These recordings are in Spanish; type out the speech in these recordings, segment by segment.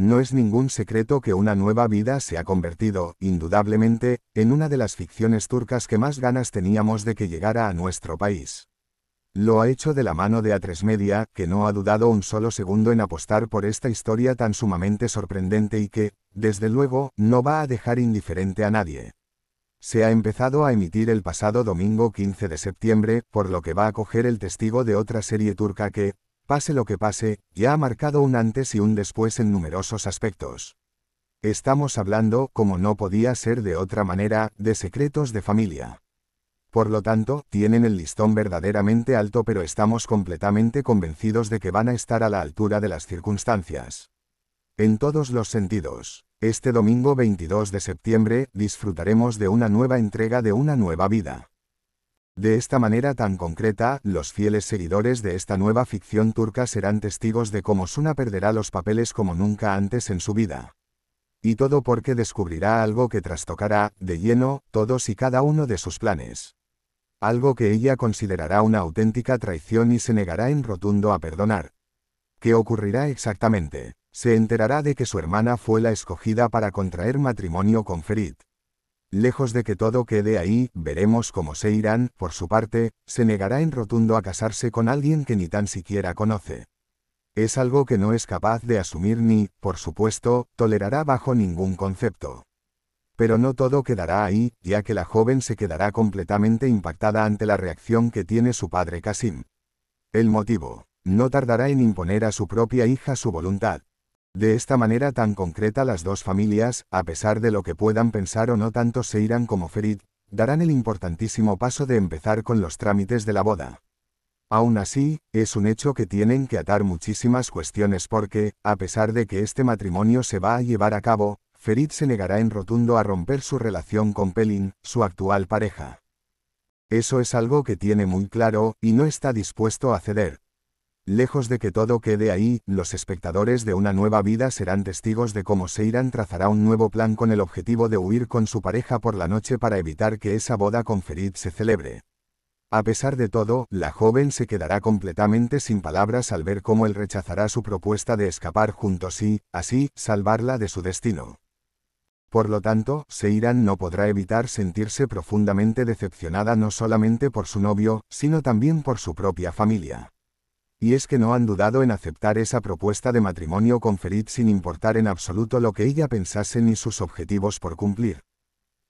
No es ningún secreto que Una Nueva Vida se ha convertido, indudablemente, en una de las ficciones turcas que más ganas teníamos de que llegara a nuestro país. Lo ha hecho de la mano de A3 Media, que no ha dudado un solo segundo en apostar por esta historia tan sumamente sorprendente y que, desde luego, no va a dejar indiferente a nadie. Se ha empezado a emitir el pasado domingo 15 de septiembre, por lo que va a coger el testigo de otra serie turca que, pase lo que pase, ya ha marcado un antes y un después en numerosos aspectos. Estamos hablando, como no podía ser de otra manera, de secretos de familia. Por lo tanto, tienen el listón verdaderamente alto pero estamos completamente convencidos de que van a estar a la altura de las circunstancias. En todos los sentidos. Este domingo 22 de septiembre, disfrutaremos de una nueva entrega de una nueva vida. De esta manera tan concreta, los fieles seguidores de esta nueva ficción turca serán testigos de cómo Suna perderá los papeles como nunca antes en su vida. Y todo porque descubrirá algo que trastocará, de lleno, todos y cada uno de sus planes. Algo que ella considerará una auténtica traición y se negará en rotundo a perdonar. ¿Qué ocurrirá exactamente? Se enterará de que su hermana fue la escogida para contraer matrimonio con Ferit. Lejos de que todo quede ahí, veremos cómo se irán, por su parte, se negará en rotundo a casarse con alguien que ni tan siquiera conoce. Es algo que no es capaz de asumir ni, por supuesto, tolerará bajo ningún concepto. Pero no todo quedará ahí, ya que la joven se quedará completamente impactada ante la reacción que tiene su padre Kasim. El motivo, no tardará en imponer a su propia hija su voluntad. De esta manera tan concreta las dos familias, a pesar de lo que puedan pensar o no tanto se irán como Ferit, darán el importantísimo paso de empezar con los trámites de la boda. Aún así, es un hecho que tienen que atar muchísimas cuestiones porque, a pesar de que este matrimonio se va a llevar a cabo, Ferit se negará en rotundo a romper su relación con Pelin, su actual pareja. Eso es algo que tiene muy claro, y no está dispuesto a ceder, Lejos de que todo quede ahí, los espectadores de una nueva vida serán testigos de cómo Seiran trazará un nuevo plan con el objetivo de huir con su pareja por la noche para evitar que esa boda con Ferit se celebre. A pesar de todo, la joven se quedará completamente sin palabras al ver cómo él rechazará su propuesta de escapar juntos y, así, salvarla de su destino. Por lo tanto, Seiran no podrá evitar sentirse profundamente decepcionada no solamente por su novio, sino también por su propia familia y es que no han dudado en aceptar esa propuesta de matrimonio con Ferit sin importar en absoluto lo que ella pensase ni sus objetivos por cumplir.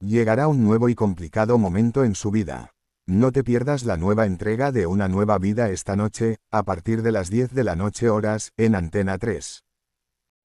Llegará un nuevo y complicado momento en su vida. No te pierdas la nueva entrega de Una nueva vida esta noche, a partir de las 10 de la noche horas, en Antena 3.